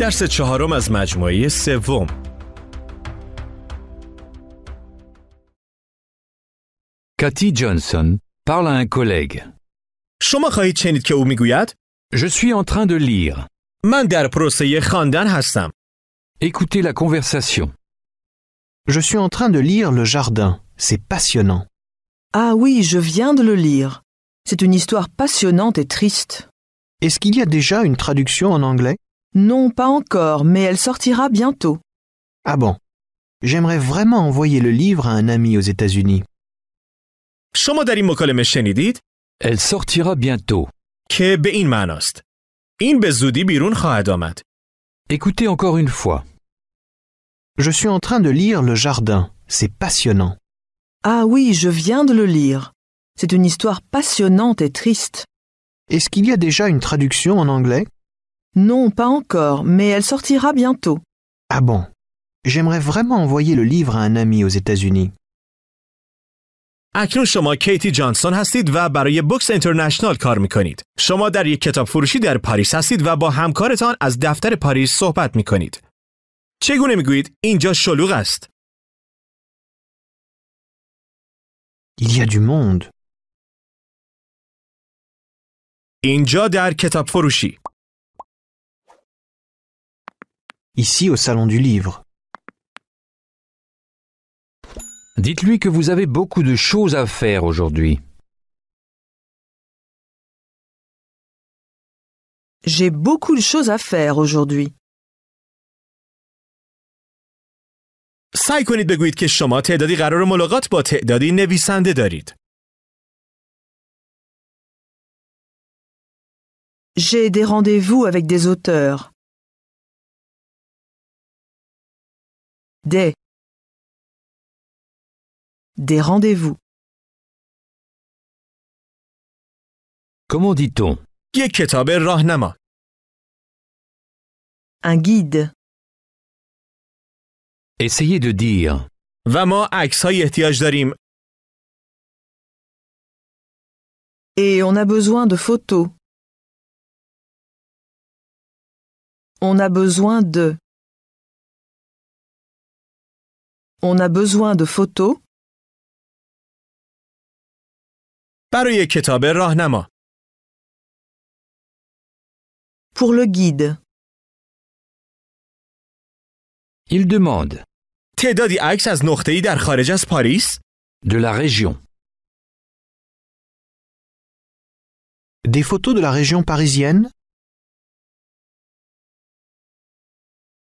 Cathy Johnson parle à un collègue. Je suis en train de lire. Écoutez la conversation. Je suis en train de lire Le Jardin. C'est passionnant. Ah oui, je viens de le lire. C'est une histoire passionnante et triste. Est-ce qu'il y a déjà une traduction en anglais non, pas encore, mais elle sortira bientôt. Ah bon J'aimerais vraiment envoyer le livre à un ami aux États-Unis. Elle sortira bientôt. Écoutez encore une fois. Je suis en train de lire Le Jardin. C'est passionnant. Ah oui, je viens de le lire. C'est une histoire passionnante et triste. Est-ce qu'il y a déjà une traduction en anglais Non, pas encore, mais elle sortira bientôt. Ah bon J'aimerais vraiment envoyer le livre à un ami aux États-Unis. اکنون شما کیتی جانسون هستید و برای بوکس اینترنشنال کار می کنید. شما در یک کتاب فروشی در پاریس هستید و با همکارتان از دفتر پاریس صحبت می کنید. چگونه می اینجا شلوغ است؟ Il y a du monde. اینجا در کتاب فروشی. ici au Salon du Livre. Dites-lui que vous avez beaucoup de choses à faire aujourd'hui. J'ai beaucoup de choses à faire aujourd'hui. J'ai des rendez-vous avec des auteurs. Des. rendez-vous. Comment dit-on Un guide. Essayez de dire Et on a besoin de photos. On a besoin de. On a besoin de photos. Pour le guide. Il demande de la région, Des photos de la région parisienne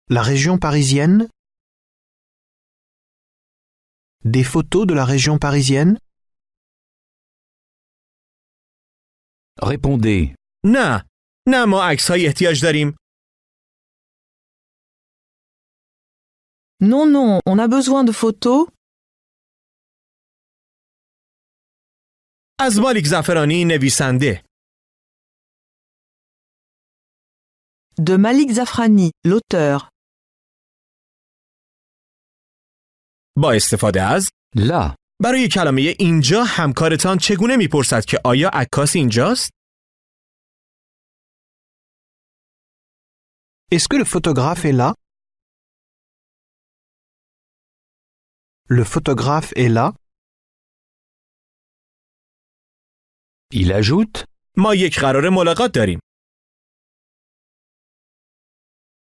La région parisienne des photos de la région parisienne Répondez. Non, non, Non, non, on a besoin de photos. De Malik Zafrani, l'auteur. با استفاده از لا برای کلمه اینجا همکارتان چگونه میپرسد که آیا عکاس اینجاست؟ Est-ce que le photographe est là? Le photographe est là? Il ajoute ما یک قرار ملاقات داریم.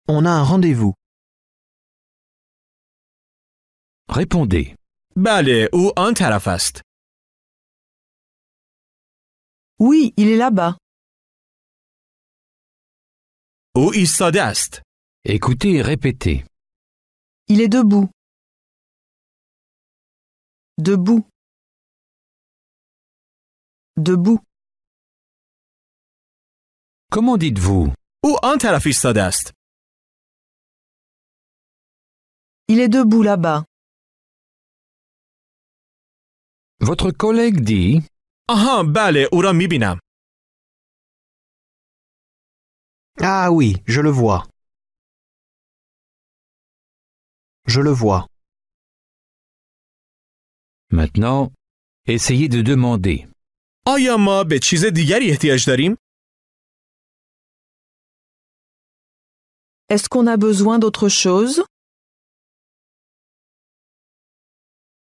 On a un rendez-vous. Répondez. Bale, ou un la Oui, il est là-bas. Ou istade Écoutez et répétez. Il est debout. Debout. Debout. Comment dites-vous Ou un taraf istade Il est debout là-bas. Votre collègue dit Aha, bale, Ah oui, je le vois. Je le vois. Maintenant, essayez de demander. est Est-ce qu'on a besoin d'autre chose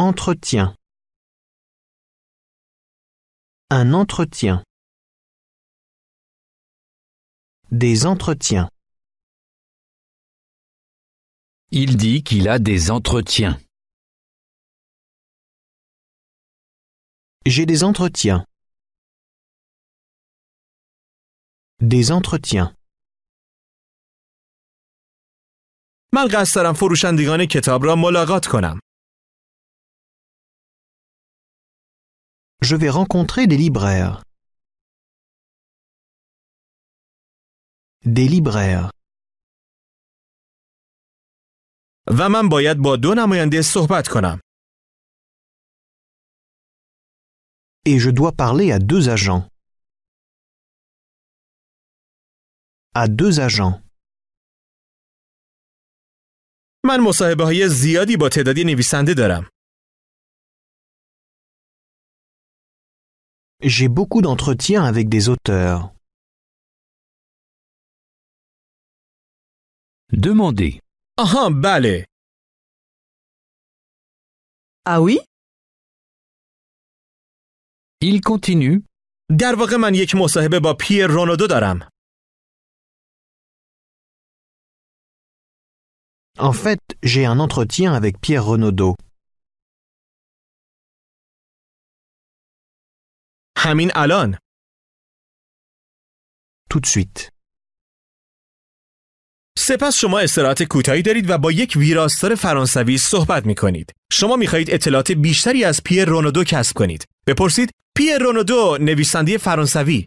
Entretien Un entretien Des entretiens Il dit qu'il a des entretiens. J'ai des entretiens. Des entretiens. من قصد دارم فروشندگان کتاب را Je vais rencontrer des libraires. Des libraires. و من باید با دو نماینده صحبت کنم. Et je dois parler à deux agents. À deux agents. من مصاحبه های زیادی با تعدادی نویسنده دارم. J'ai beaucoup d'entretiens avec des auteurs. Demandez. Ah un ah, balai. Ah oui Il continue. En fait, j'ai un entretien avec Pierre Renaudot. همین الان. توت سپس شما استراحت کوتاهی دارید و با یک ویراستار فرانسوی صحبت می کنید. شما می خواهید اطلاعات بیشتری از پیر رونودو کسب کنید. بپرسید پیر رونودو نویسنده فرانسوی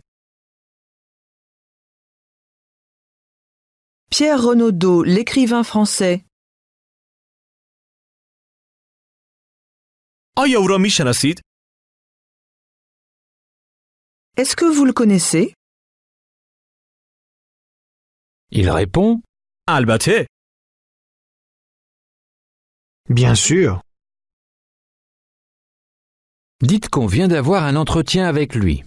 پیر رونودو لکریون فرانسه آیا او را می شناسید؟ Est-ce que vous le connaissez Il répond Albaté. Bien sûr. Dites qu'on vient d'avoir un entretien avec lui.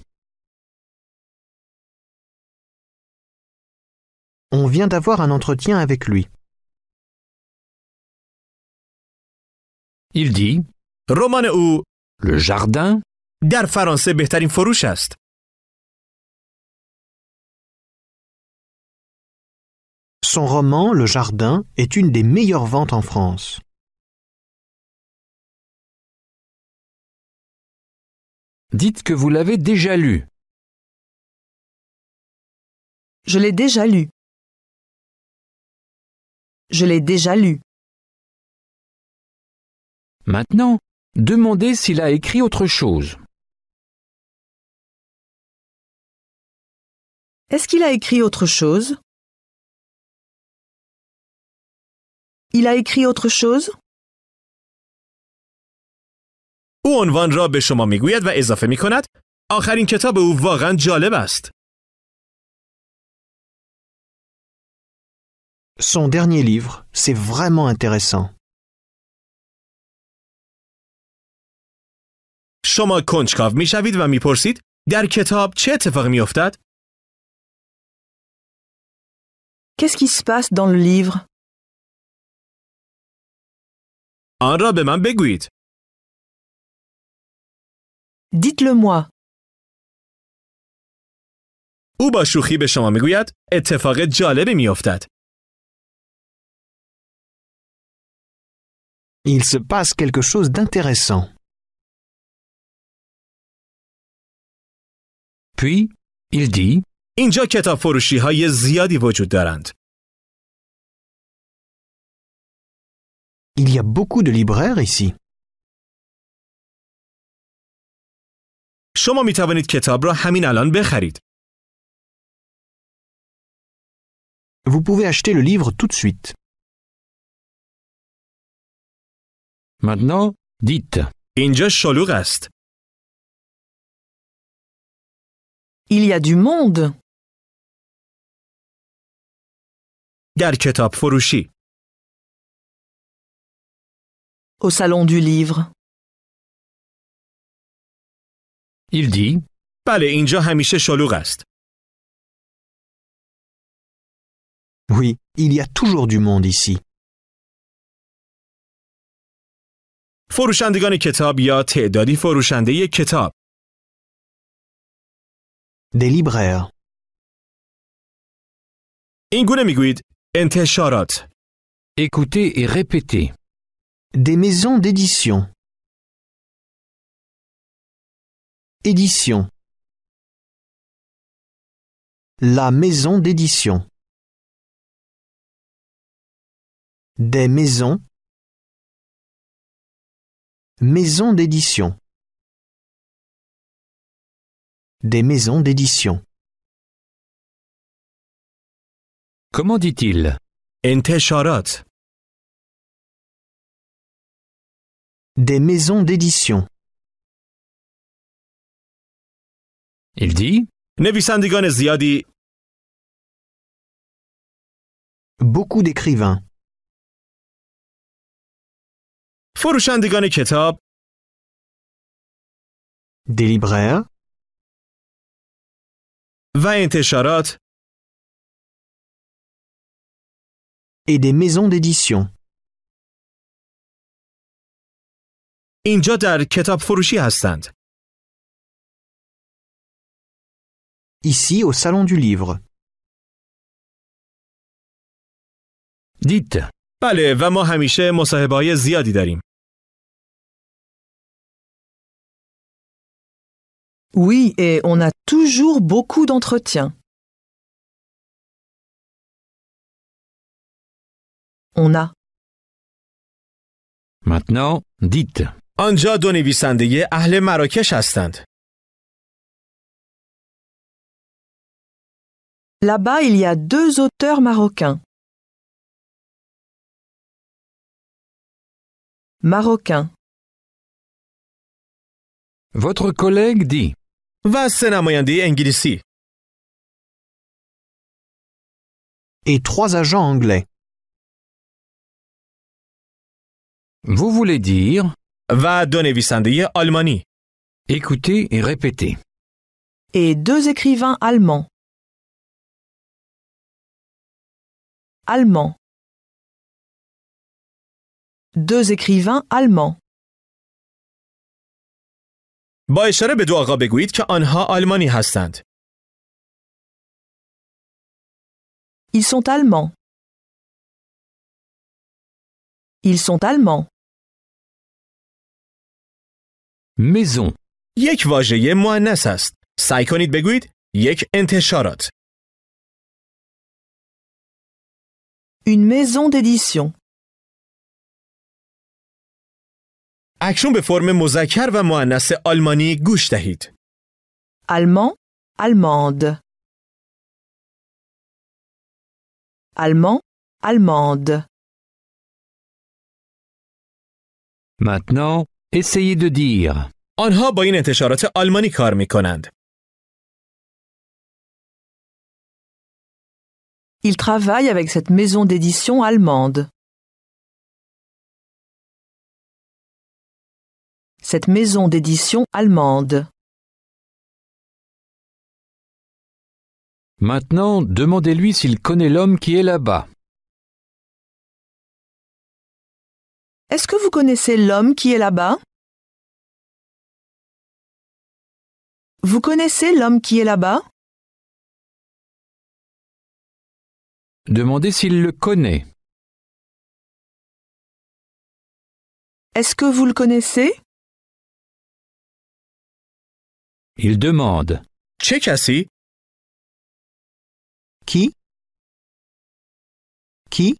On vient d'avoir un entretien avec lui. Il dit Romane ou le jardin Son roman Le Jardin est une des meilleures ventes en France. Dites que vous l'avez déjà lu. Je l'ai déjà lu. Je l'ai déjà lu. Maintenant, demandez s'il a écrit autre chose. Est-ce qu'il a écrit autre chose Il a écrit autre chose? او عنوان را به شما میگوید و اضافه می کند آخرین کتاب او واقعا جالب است. Son dernier livre, c'est vraiment intéressant. شما کنجکاو میشوید و میپرسید در کتاب چه اتفاقی می افتد؟ Qu'est-ce qui se passe dans le livre? آن را به من بگویید. دیت le moi او با شوخی به شما میگوید اتفاق جالبی میافتد. Il se passe quelque chose d'intéressant. Puis, il dit اینجا کتاب فروشی های زیادی وجود دارند. Il y a beaucoup de libraires ici. Vous pouvez acheter le livre tout de suite. Maintenant, dites. Il y a du monde. Il dit, pas les injures à mi-chemin de l'ouest. Oui, il y a toujours du monde ici. Fournir des gagnes de table, il a été d'aller fournir des gagnes libraires. Ingrémi guide entre charades. et répétez des maisons d'édition. Édition. La maison d'édition. Des maisons. Maison d'édition. Des maisons d'édition. Comment dit-il Intécharat. Des maisons d'édition. Il dit نویسندگان زیادی Beaucoup d'écrivains, فروشندگان کتاب des libraires, و انتشارات et des maisons d'édition. Ici au salon du livre. Dites. بله و ما همیشه مصاحبه های زیادی Oui, et on a toujours beaucoup d'entretiens. On a. Maintenant, dites. Là-bas, il y a deux auteurs marocains. Marocain. Votre collègue dit Va et trois agents anglais. Vous voulez dire و دو نویسنده آلمانی Écoutez et répétez. et deux écrivains allemands. Allemands. Deux écrivains allemands. Ils sont allemands. Ils sont allemands. maison یک واژه مؤنث است. سعی کنید بگویید یک انتشارات. Une maison d'édition. اکنون به فرم مذکر و مؤنث آلمانی گوش دهید. Allemand, allemande. Allemand, allemande. Maintenant, Essayez de dire. Il travaille avec cette maison d'édition allemande. Cette maison d'édition allemande. Maintenant, demandez-lui s'il connaît l'homme qui est là-bas. Est-ce que vous connaissez l'homme qui est là-bas Vous connaissez l'homme qui est là-bas Demandez s'il le connaît. Est-ce que vous le connaissez Il demande. Chez Qui Qui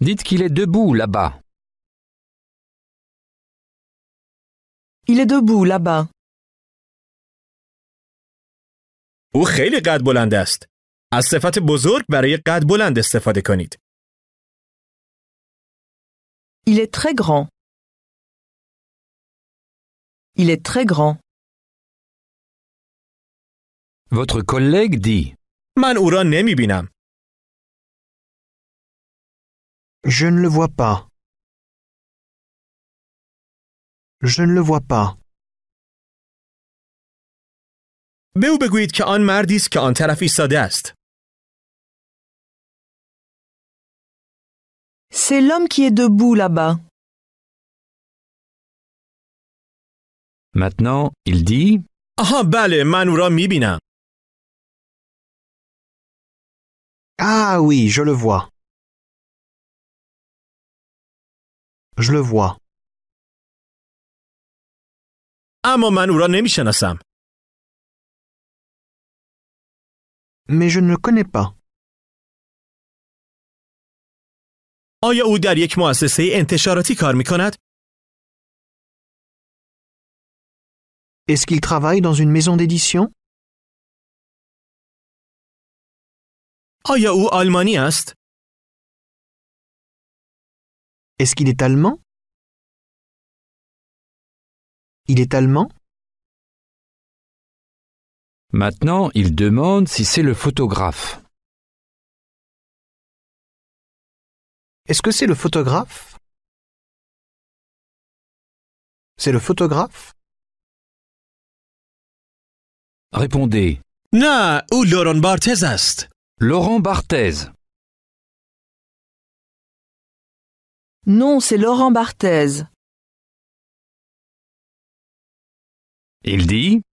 Dites qu'il est debout là-bas. Il est debout là-bas. Il est très grand. Il est très grand. Votre collègue dit Man Je ne le vois pas. Je ne le vois pas. به او بگویید که آن مردی است که آن طرف ایستاده است. C'est l'homme qui est debout là-bas. Maintenant, il dit Ah, bale, manura mi را Ah oui, je le vois. Je le vois. اما manura او Mais je ne le connais pas. est Est-ce qu'il travaille dans une maison d'édition est Est-ce qu'il est allemand Il est allemand Maintenant, il demande si c'est le photographe. Est-ce que c'est le photographe C'est le photographe Répondez. Non, ou Laurent Barthez Laurent Barthez. Non, c'est Laurent Barthez. Il dit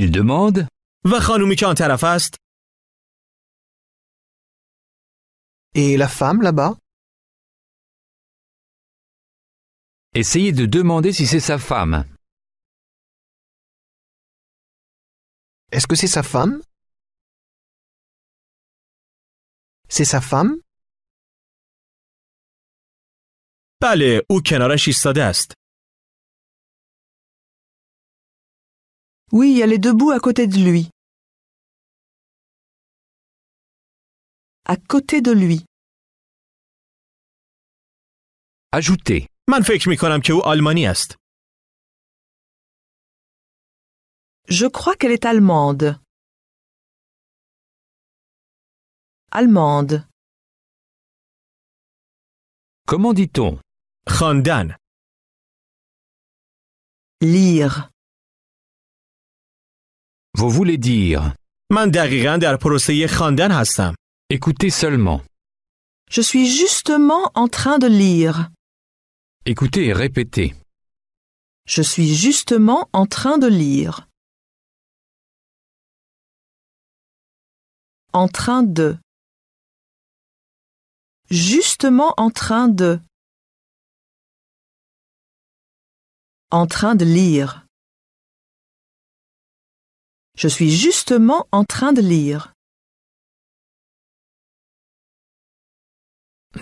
Il demande Et la femme là-bas Essayez de demander si c'est sa femme. Est-ce que c'est sa femme C'est sa femme Oui, elle est debout à côté de lui. À côté de lui. Ajouter. Je crois qu'elle est allemande. Allemande. Comment dit-on Lire. Vous voulez dire Écoutez seulement. Je suis justement en train de lire. Écoutez et répétez. Je suis justement en train de lire. En train de. Justement en train de. En train de lire. Je suis justement en train de lire.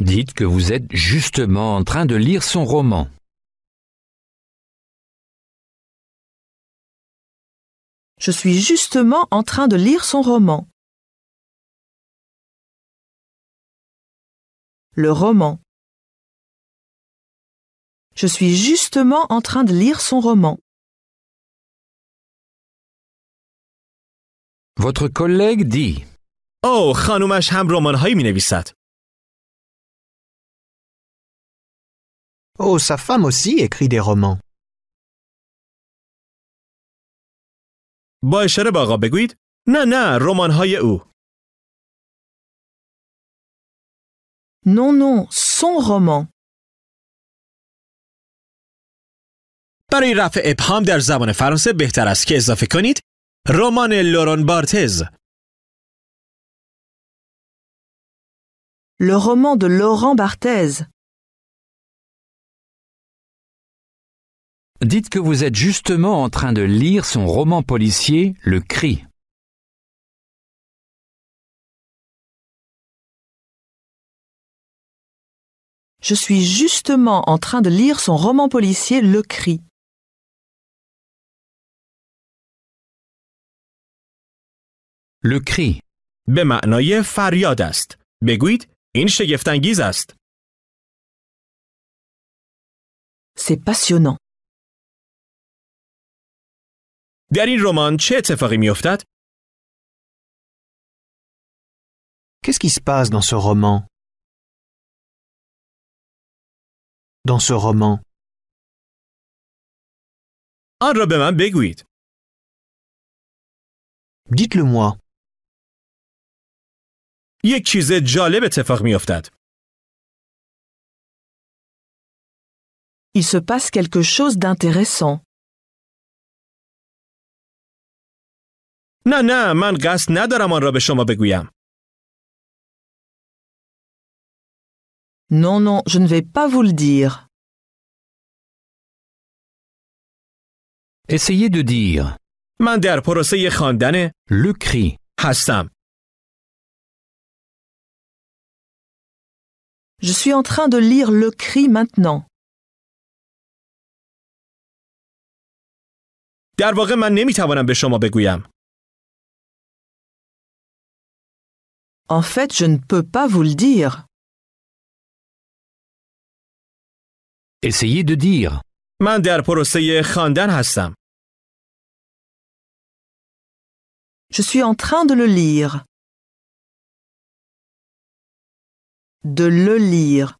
Dites que vous êtes justement en train de lire son roman. Je suis justement en train de lire son roman. Le roman. Je suis justement en train de lire son roman. Votre collègue dit او oh, خانومش هم هایی می نویسد. Oh, sa femme aussi écrit des romans. با اشاره به آقا بگویید نه نه های او. Non, non, سون رمان برای رفع ابهام در زبان فرانسه بهتر است که اضافه کنید Roman Laurent Barthez. Le roman de Laurent Barthez. Dites que vous êtes justement en train de lire son roman policier Le Cri. Je suis justement en train de lire son roman policier Le Cri. Le cri. Bema ma'naye faryad est. Beguid, in şeğiftanğiz C'est passionnant. Dans roman, çe etefaqi Qu'est-ce qui se passe dans ce roman? Dans ce roman. Dites-le moi. یک چیز جالب اتفاق می افتد. Il se passe quelque chose d'intéressant. نه نه من قصد ندارم آن را به شما بگویم. Non non, je ne vais pas vous le dire. Essayez de dire من در پروسه خواندن Le cri. هستم. Je suis en train de lire Le Cri maintenant. En fait, je ne peux pas vous le dire. Essayez de dire. Je suis en train de le lire. de le lire.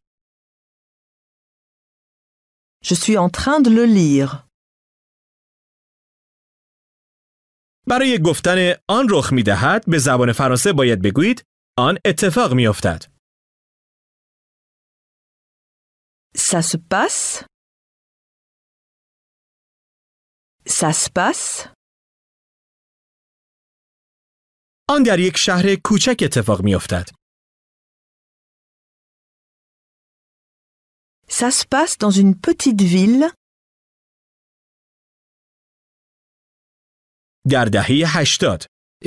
Je suis en train de le lire. برای گفتن آن رخ می دهد به زبان فرانسه باید بگویید آن اتفاق می افتد. Ça se passe Ça se passe آن در یک شهر کوچک اتفاق می افتد. Ça se passe dans une petite ville.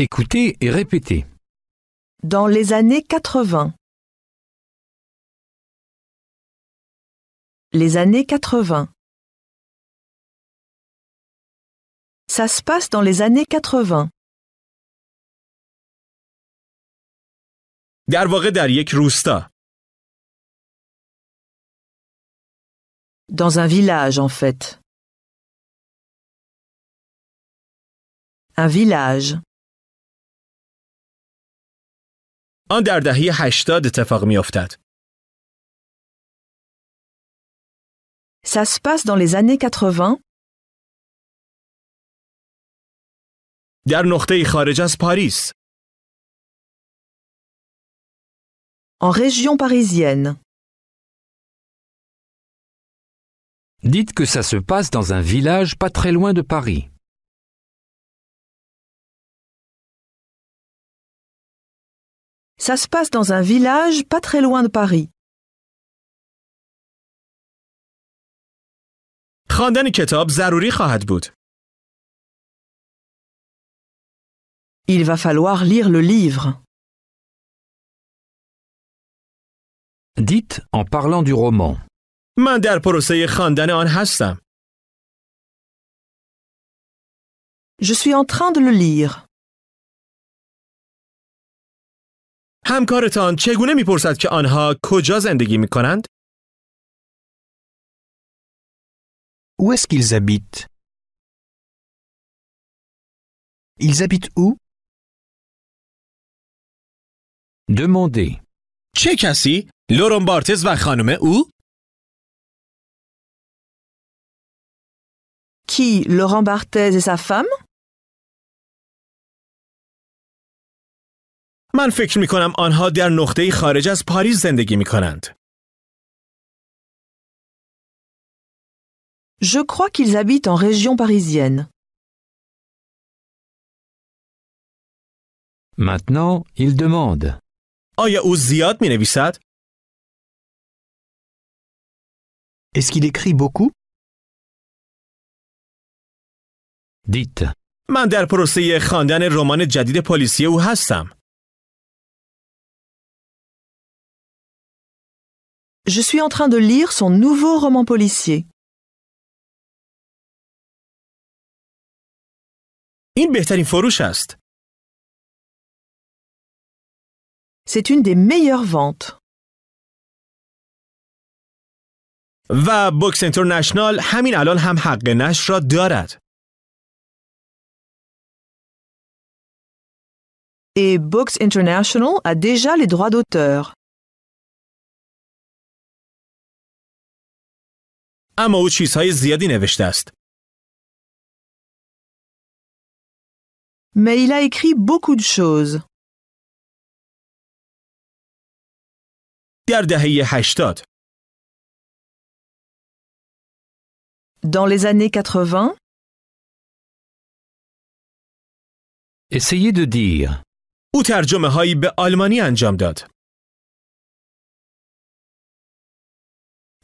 Écoutez et répétez. Dans les années 80. Les années 80. Ça se passe dans les années 80. در واقع Dans un village, en fait. Un village. اتفاق Ça se passe dans les années 80 خارج از en région parisienne. Dites que ça se passe dans un village pas très loin de Paris. Ça se passe dans un village pas très loin de Paris. خواهد بود. Il va falloir lire le livre. Dites en parlant du roman. من در پروسه خواندن آن هستم. Je suis en train de le lire. همکارتان چگونه میپرسد که آنها کجا زندگی می کنند؟ Où est-ce qu'ils habitent Ils habitent où Demandez. چه کسی؟ لورون بارتز و خانم او؟ qui Laurent Barthez et sa femme Je crois qu'ils habitent en région parisienne. Maintenant, il demande. est Est-ce qu'il écrit beaucoup دید من در پروسه خواندن رمان جدید پلیسی او هستم. Je suis en train de lire son nouveau roman policier. این بهترین فروش است. C'est une des meilleures ventes. و بوکس اینترنشنال همین الان هم حق نشر را دارد. et Books International a déjà les droits d'auteur. Mais il a écrit beaucoup de choses. Dans les années 80, Essayez de dire او ترجمه هایی به آلمانی انجام داد.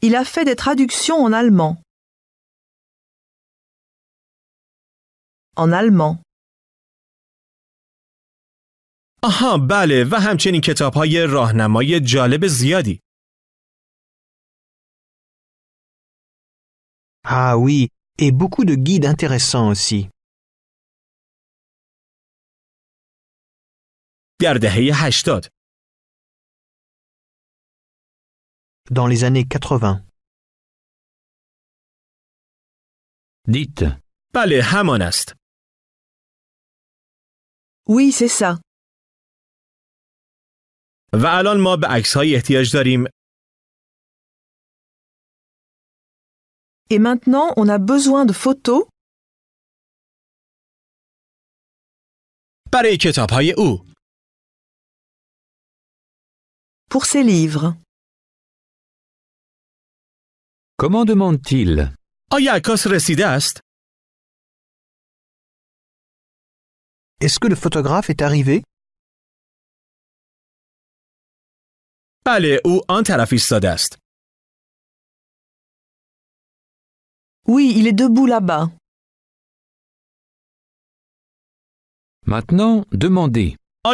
Il a fait des traductions en allemand. En allemand. آها بله و همچنین کتاب های راهنمای جالب زیادی. Ah oui, et beaucoup de guides intéressants aussi. در دهه 80 Dans les années 80 Dites بله همان است Oui, c'est ça. و الان ما به عکسهایی احتیاج داریم Et maintenant, on a besoin de photos برای کتابهای او pour ses livres. Comment demande-t-il oh est Est-ce que le photographe est arrivé Oui, il est debout là-bas. Maintenant, demandez. Oh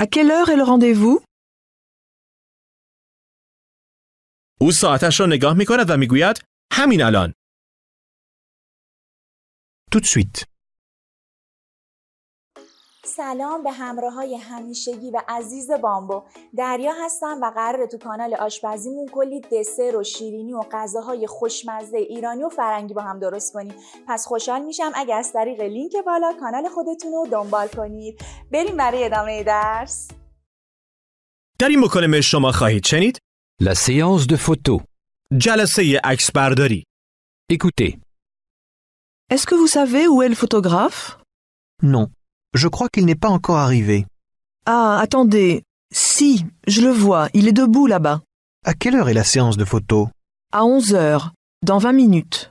À quelle heure est le rendez-vous او ساعتش را نگاه می کند و می گوید همین Tout de suite. سلام به همراه های همیشگی و عزیز بامبو دریا هستم و قراره تو کانال آشپزیمون کلی دسر و شیرینی و غذاهای خوشمزه ایرانی و فرنگی با هم درست کنیم پس خوشحال میشم اگر از طریق لینک بالا کانال خودتون رو دنبال کنید بریم برای ادامه درس در این مکالمه شما خواهید شنید La séance de photo جلسه عکس برداری Écoutez, Est-ce que vous savez où est le photographe non. Je crois qu'il n'est pas encore arrivé. Ah, attendez. Si, je le vois, il est debout là-bas. À quelle heure est la séance de photos À 11 heures, dans 20 minutes.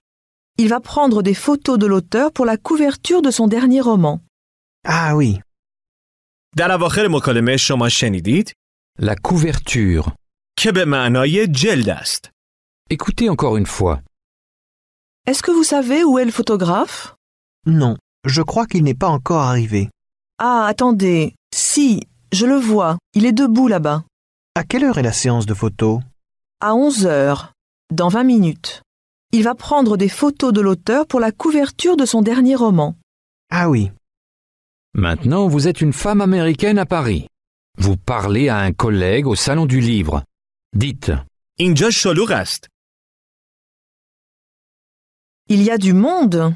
Il va prendre des photos de l'auteur pour la couverture de son dernier roman. Ah oui. La couverture. Écoutez encore une fois. Est-ce que vous savez où est le photographe Non, je crois qu'il n'est pas encore arrivé. Ah, attendez. Si, je le vois. Il est debout là-bas. À quelle heure est la séance de photos À 11 heures, dans 20 minutes. Il va prendre des photos de l'auteur pour la couverture de son dernier roman. Ah oui. Maintenant, vous êtes une femme américaine à Paris. Vous parlez à un collègue au salon du livre. Dites Il y a du monde.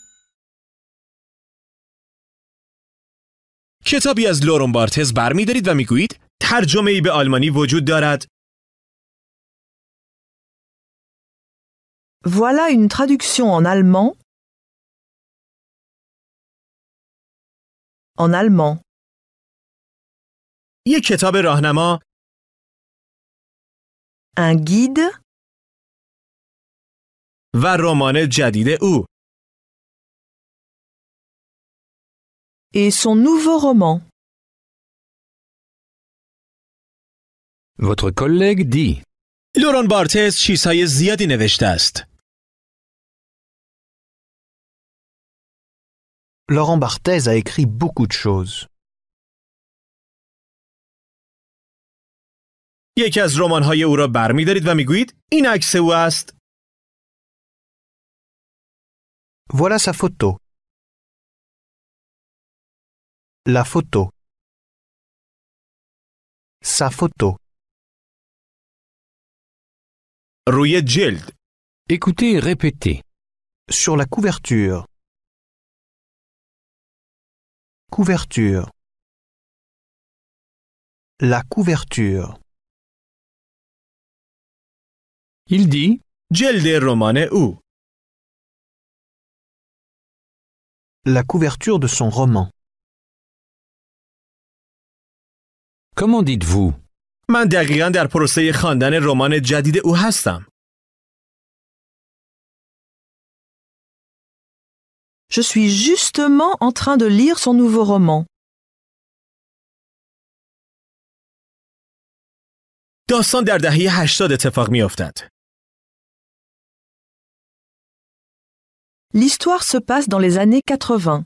کتابی از لورن بارتز برمیدارید و میگویید ترجمه ای به آلمانی وجود دارد Voilà une traduction en allemand. En allemand. یک کتاب راهنما Un guide و رمان جدید او et son nouveau roman. Votre collègue dit Laurent Barthes, چیزهای زیادی نوشته است. Laurent Barthes a écrit beaucoup de choses. یکی از های او را برمی‌دارید و میگویید این عکس او است. Voilà sa photo. La photo. Sa photo. Rouillet Gild. Écoutez et répétez. Sur la couverture. Couverture. La couverture. Il dit Gelde romane ou. La couverture de son roman. Comment dites-vous Je suis justement en train de lire son nouveau roman. L'histoire se passe dans les années 80.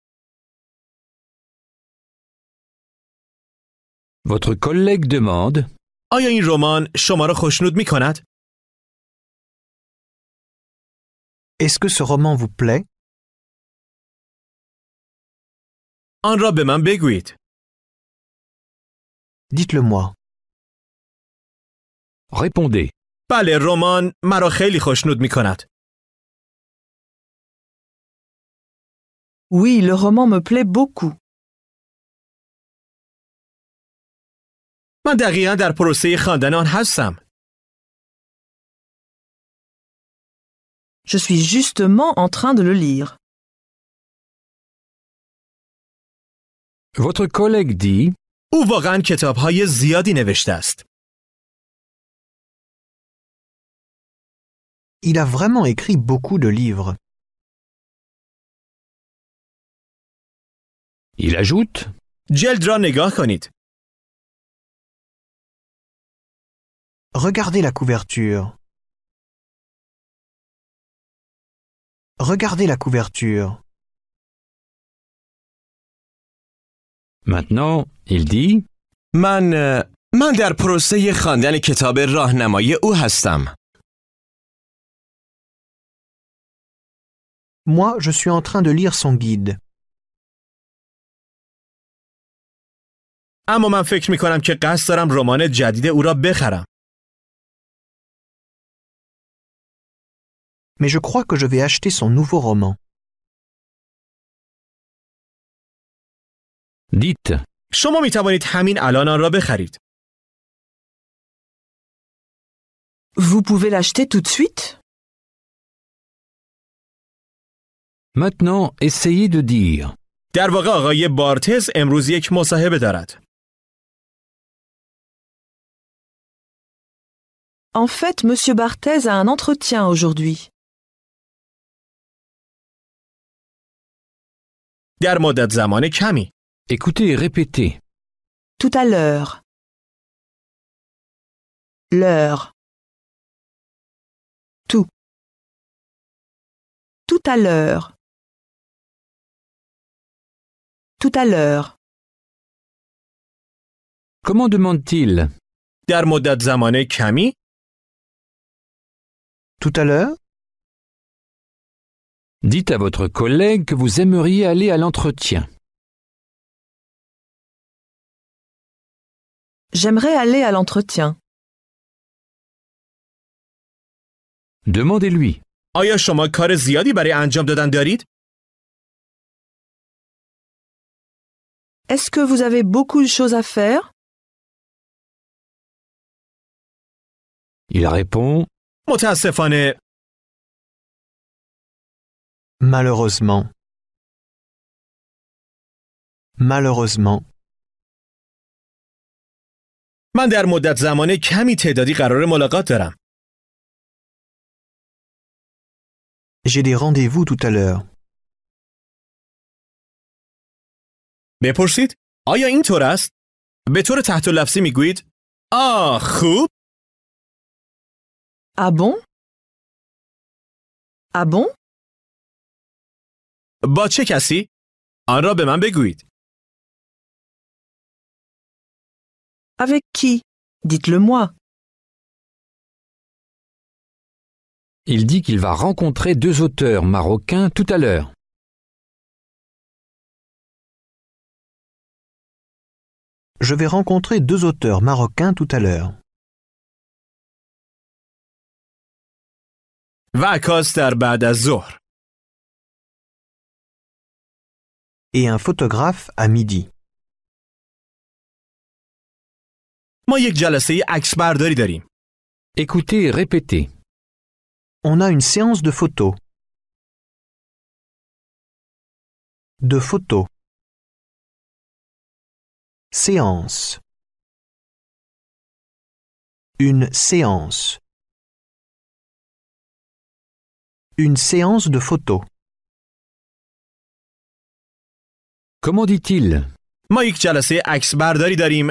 Votre collègue demande آیا این رمان شما را est Est-ce que ce roman vous plaît آن را به Dites-le moi. Répondez. بله رمان مرا خیلی خوشنود می Oui, le roman me plaît beaucoup. Je suis justement en train de le lire. Votre collègue dit Il a vraiment écrit beaucoup de livres. Il ajoute Regardez la couverture. Regardez la couverture. Maintenant, il dit Man من در پروسه خواندن کتاب راهنمای او هستم. Moi, je suis en train de lire son guide. اما من فکر می کنم که قصد دارم رمان جدید او را بخرم. mais je crois que je vais acheter son nouveau roman. Dites. Vous pouvez l'acheter tout de suite Maintenant, essayez de dire. En fait, monsieur Barthez a un entretien aujourd'hui. در مدت Écoutez et répétez. Tout à l'heure. L'heure. Tout. Tout à l'heure. Tout à l'heure. Comment demande-t-il در مدت Tout à l'heure Dites à votre collègue que vous aimeriez aller à l'entretien. J'aimerais aller à l'entretien. Demandez-lui. est Est-ce que vous avez beaucoup de choses à faire Il répond malheureusement malheureusement من در مدت زمان کمی تعدادی قرار ملاقات دارم. J'ai des rendez-vous tout à l'heure. بپرسید آیا طور است؟ به طور تحت لفظی میگویید آه خوب؟ Ah bon? Ah bon? Avec qui? Dites-le moi. Il dit qu'il va rencontrer deux auteurs marocains tout à l'heure. Je vais rencontrer deux auteurs marocains tout à l'heure. Va et un photographe à midi. Écoutez, répétez. On a une séance de photos. De photos. Séance. Une séance. Une séance de photos. Comment dit-il ما یک جلسه عکس برداری داریم.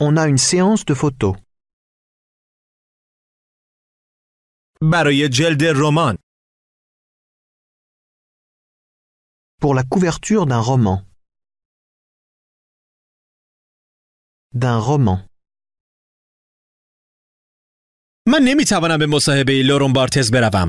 On a une séance de photos برای جلد رمان. pour la couverture d'un roman. D'un roman. من نمیتوانم به مصاحبه لورون بارتز بروم.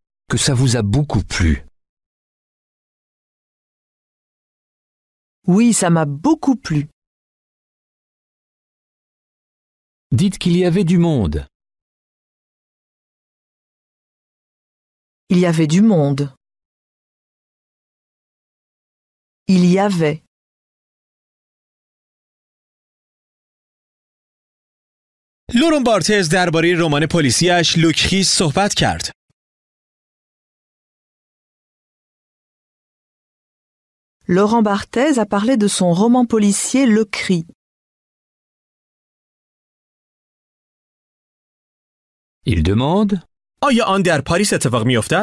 que ça vous a beaucoup plu. Oui, ça m'a beaucoup plu. Dites qu'il y avait du monde. Il y avait du monde. Il y avait. Laurent Barthez a parlé de son roman policier Le Cri. Il demande est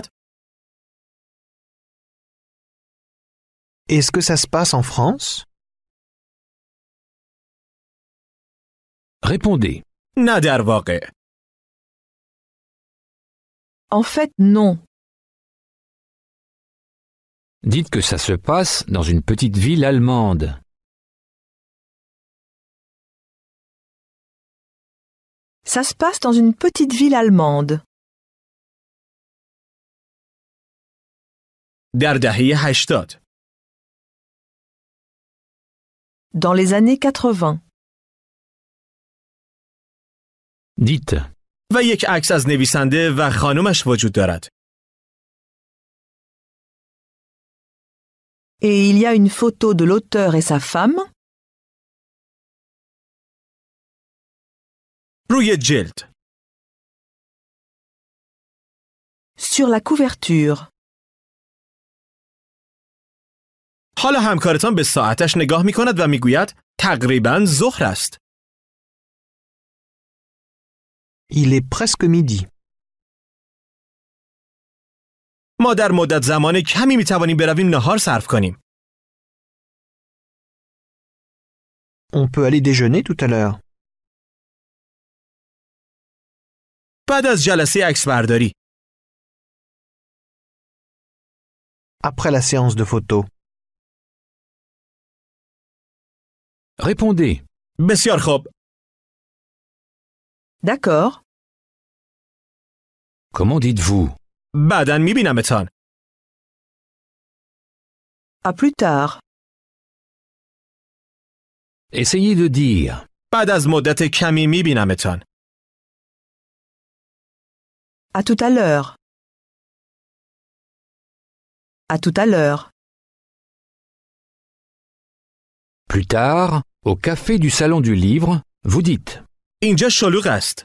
Est-ce que ça se passe en France Répondez. En fait, non. Dites que ça se passe dans une petite ville allemande. Ça se passe dans une petite ville allemande. Dans les années 80. Dites. Et il y a une photo de l'auteur et sa femme. Sur la couverture. حالا همکارتان به ساعتش نگاه می کند و می گوید Il est presque midi. On peut aller déjeuner tout à l'heure. Après la séance de photos. Répondez. monsieur D'accord. Comment dites-vous بعدا À plus tard. Essayez de dire. بعد À tout à l'heure. À tout à l'heure. Plus tard, au café du salon du livre, vous dites. show le reste.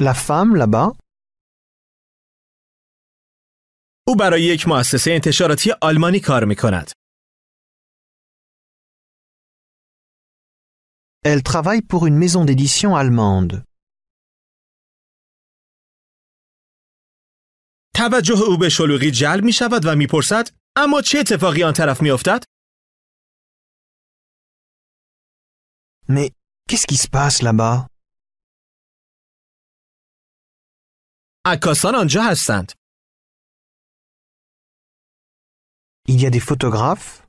La femme là-bas او برای یک مؤسسه انتشاراتی آلمانی کار می کند. Elle travaille pour une maison d'édition allemande. توجه او به شلوغی جلب می شود و میپرسد اما چه اتفاقی آن طرف می افتد؟ Mais qu'est-ce qui se passe là-bas عکاسان آنجا هستند. Il y a des photographes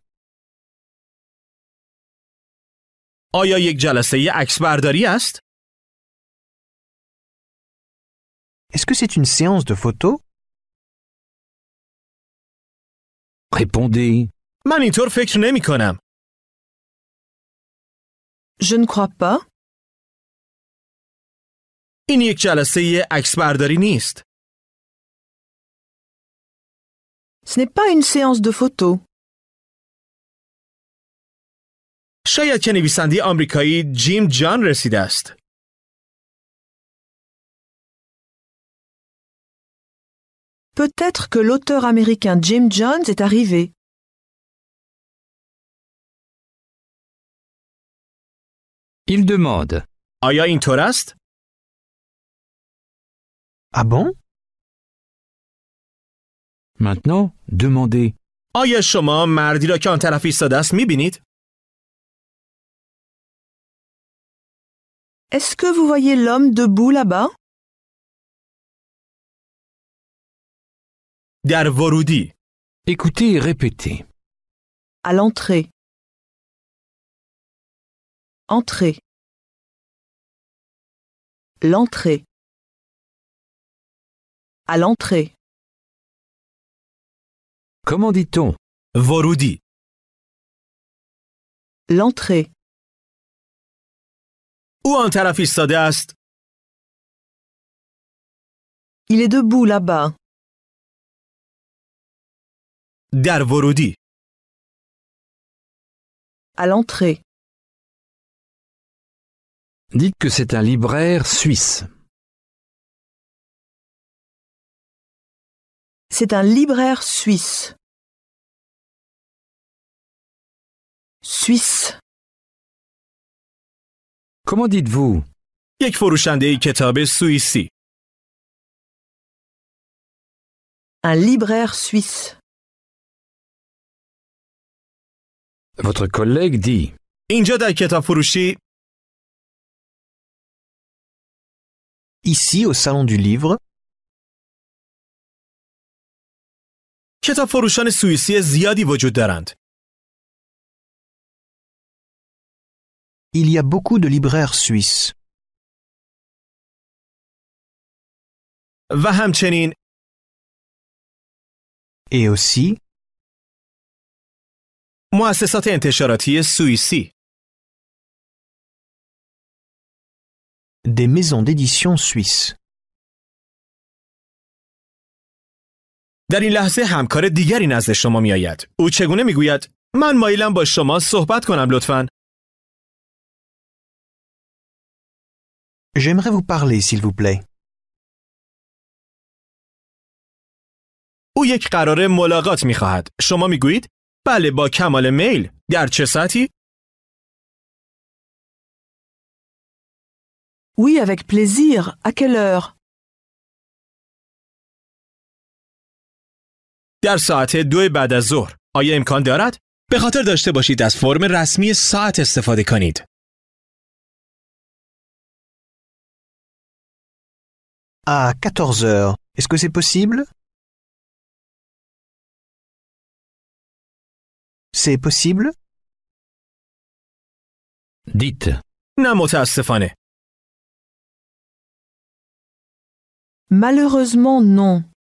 آیا یک جلسه عکسبرداری است؟ Est-ce que c'est une séance de photos Répondez. من اینطور فکر نمی کنم. Je ne crois pas. این یک جلسه عکسبرداری نیست. Ce n'est pas une séance de photo. شاید که نویسنده آمریکایی جیم جان رسیده است. Peut-être que l'auteur américain Jim Jones est arrivé. Il demande آیا in torast? Ah bon Maintenant, demandez. est Est-ce que vous voyez l'homme debout là-bas در Écoutez et répétez. À l'entrée. Entrée. L'entrée. À l'entrée. Comment dit-on Vorudi. L'entrée. Où un Il est debout là-bas. Dar À l'entrée. Dites que c'est un libraire suisse. C'est un libraire suisse. Suisse. Comment dites-vous Un libraire suisse. Votre collègue dit Ici, au Salon du Livre, Il y a beaucoup de libraires suisses. Et aussi des maisons d'édition suisses. در این لحظه همکار دیگری نزد شما می آید. او چگونه می گوید؟ من مایلم با شما صحبت کنم لطفا. J'aimerais vous parler, s'il vous plaît. او یک قرار ملاقات می خواهد. شما می گویید؟ بله با کمال میل. در چه ساعتی Oui, avec plaisir. À quelle در ساعت دو بعد از ظهر آیا امکان دارد؟ به خاطر داشته باشید از فرم رسمی ساعت استفاده کنید. À 14 heures, est-ce que c'est possible? C'est possible? Dites. نه متاسفانه. Malheureusement non.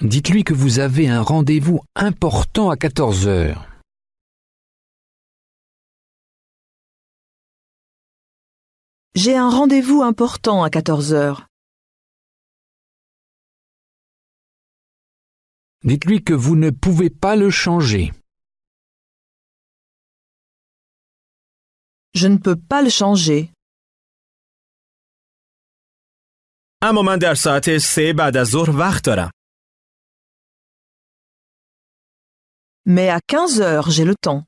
Dites-lui que vous avez un rendez-vous important à 14 heures. J'ai un rendez-vous important à 14 heures. Dites-lui que vous ne pouvez pas le changer. Je ne peux pas le changer. Mais à 15 heures, j'ai le temps.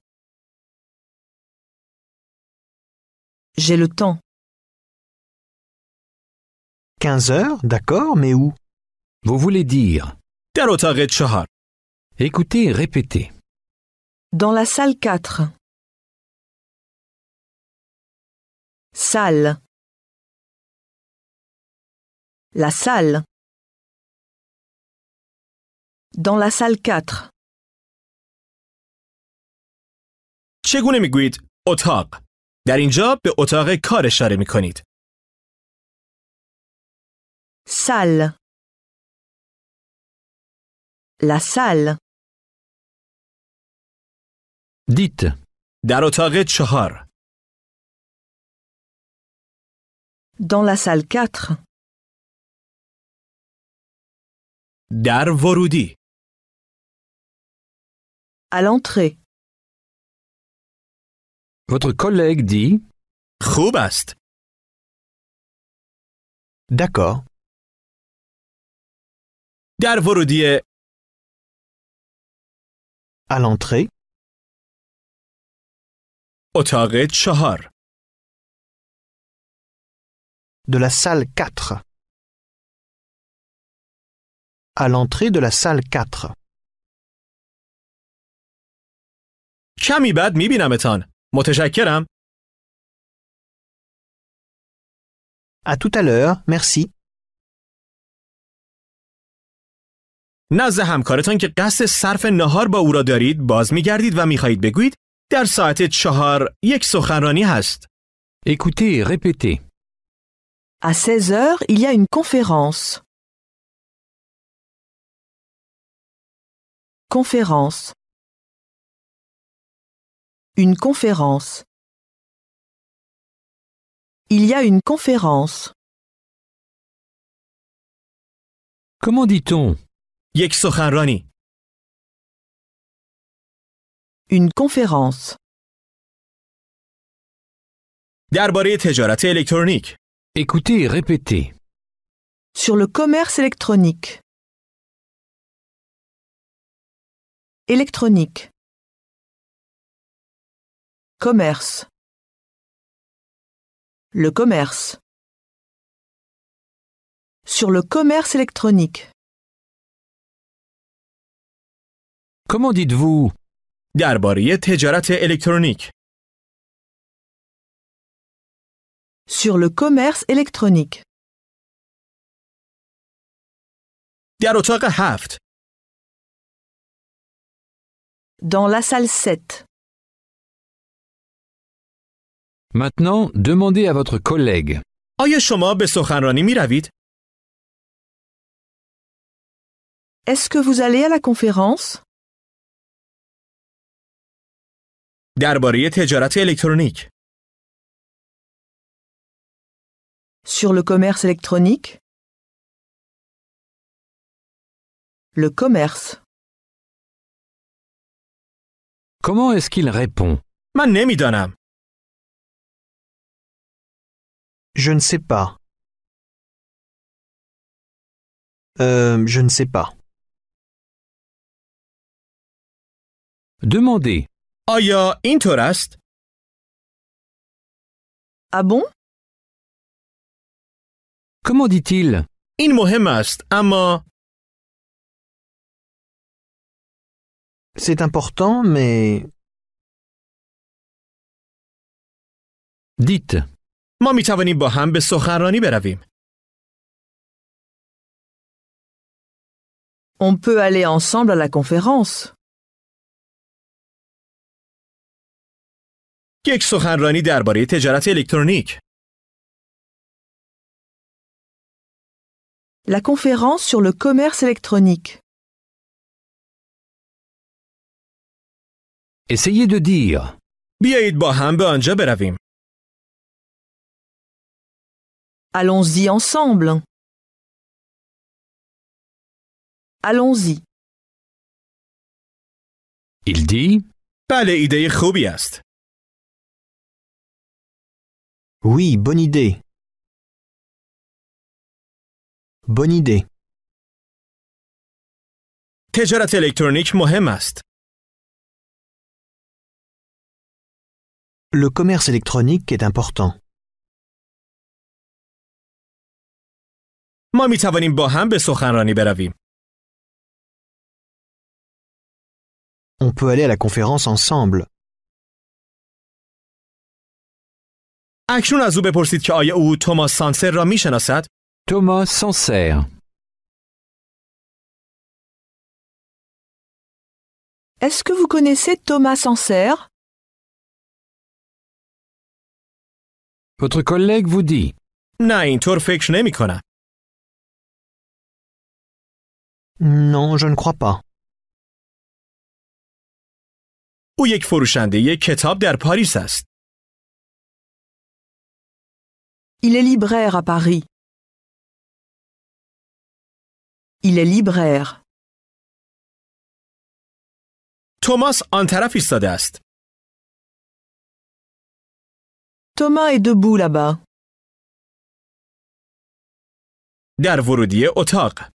J'ai le temps. 15 heures, d'accord, mais où Vous voulez dire Écoutez répétez. Dans la salle 4. Salle. La salle. Dans la salle 4. چگونه میگوید؟ اتاق در اینجا به اتاق کار اشاره می کنید. سال La salle. دیت. در اتاق چهار. Dans la salle 4. در ورودی. À l'entrée. Votre collègue dit Khubast. D'accord. در À l'entrée, اتاق de la salle 4. À l'entrée de la salle 4. متشکرم. À tout à l'heure, merci. نزد همکارتان که قصد صرف نهار با او را دارید باز میگردید و میخواهید بگویید در ساعت چهار یک سخنرانی هست. Écoutez répétez. À 16 heures, il y a une conférence. Conférence. Une conférence. Il y a une conférence. Comment dit-on Une conférence. Écoutez et répétez. Sur le commerce électronique. Électronique. Commerce. Le commerce. Sur le commerce électronique. Comment dites-vous Sur le commerce électronique. Dans la salle 7. Maintenant, demandez à votre collègue. Est-ce que vous allez à la conférence Sur le commerce électronique Le commerce. Comment est-ce qu'il répond Je ne sais pas. Euh, je ne sais pas. Demandez. Aya, ya Ah bon Comment dit-il In mohemast, ama. C'est important, mais Dites. ما می توانیم با هم به سخنرانی برویم. On peut aller ensemble à la conférence. یک سخنرانی درباره تجارت الکترونیک. La conférence sur le commerce électronique. Essayez de dire. بیایید با هم به آنجا برویم. Allons-y ensemble. Allons-y. Il dit idée, Oui, bonne idée. Bonne idée. Le commerce électronique est important. ما می توانیم با هم به سخنرانی برویم. On peut aller à la conférence ensemble. اکنون از او بپرسید که آیا او توماس سانسر را می شناسد؟ Thomas Sancerre. Est-ce que vous connaissez Thomas Sancerre Votre collègue vous dit. Non, اینطور ne نمی pas. Non, je ne crois pas. او یک فروشنده یک کتاب در پاریس است. Il est libraire à Paris. Il est libraire. Thomas آن طرف ایستاده است. Thomas est debout là-bas. در ورودی اتاق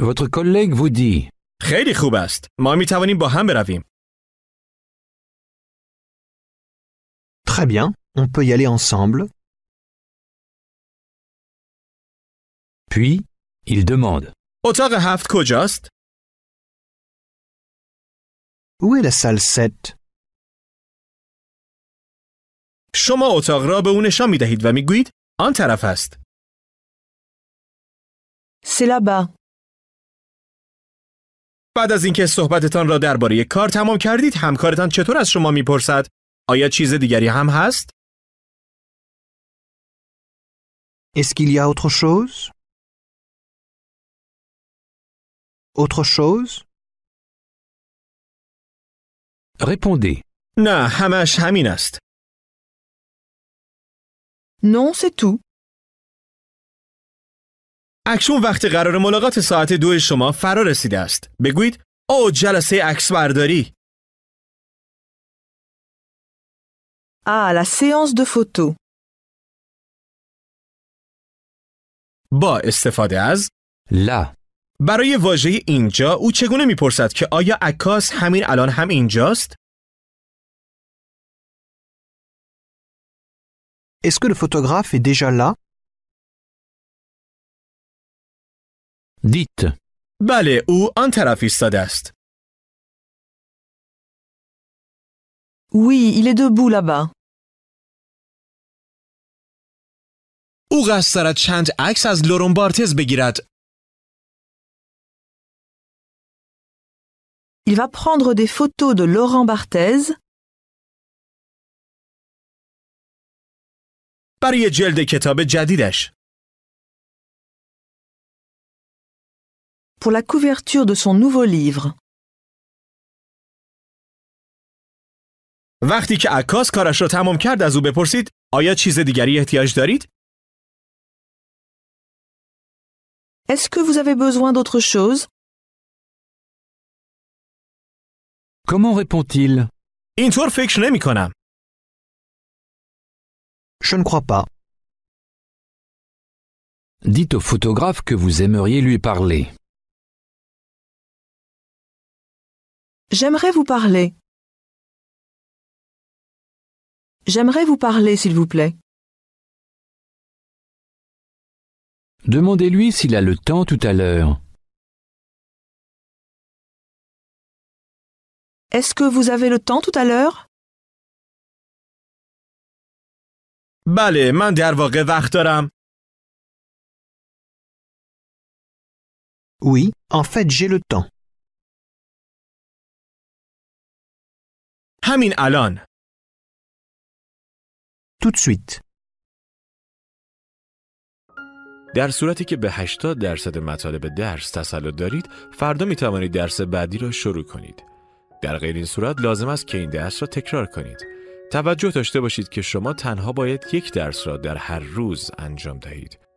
Votre collègue vous dit Très bien, on peut y aller ensemble. Puis, il demande Où est la salle 7 C'est là-bas. بعد از اینکه صحبتتان را درباره کار تمام کردید همکارتان چطور از شما میپرسد آیا چیز دیگری هم هست Est-ce شوز y a نه همش همین است. اکنون وقت قرار ملاقات ساعت دو شما فرا رسیده است بگویید او جلسه عکس برداری آ ah, با استفاده از لا برای واژه اینجا او چگونه میپرسد که آیا عکاس همین الان هم اینجاست است؟ Est-ce que Dites. où ou Anterafis Sadast. Oui, il est debout là-bas. Ougas Sarachant Axas Laurent Barthez Begirat. Il va prendre des photos de Laurent Barthez. Parier duel de Ketob et Jadidash. pour la couverture de son nouveau livre. est Est-ce que vous avez besoin d'autre chose? Comment répond-il? Je ne crois pas. Dites au photographe que vous aimeriez lui parler. J'aimerais vous parler. J'aimerais vous parler, s'il vous plaît. Demandez-lui s'il a le temps tout à l'heure. Est-ce que vous avez le temps tout à l'heure Oui, en fait j'ai le temps. همین الان. Tout سویت. در صورتی که به 80 درصد مطالب درس تسلط دارید، فردا می توانید درس بعدی را شروع کنید. در غیر این صورت لازم است که این درس را تکرار کنید. توجه داشته باشید که شما تنها باید یک درس را در هر روز انجام دهید.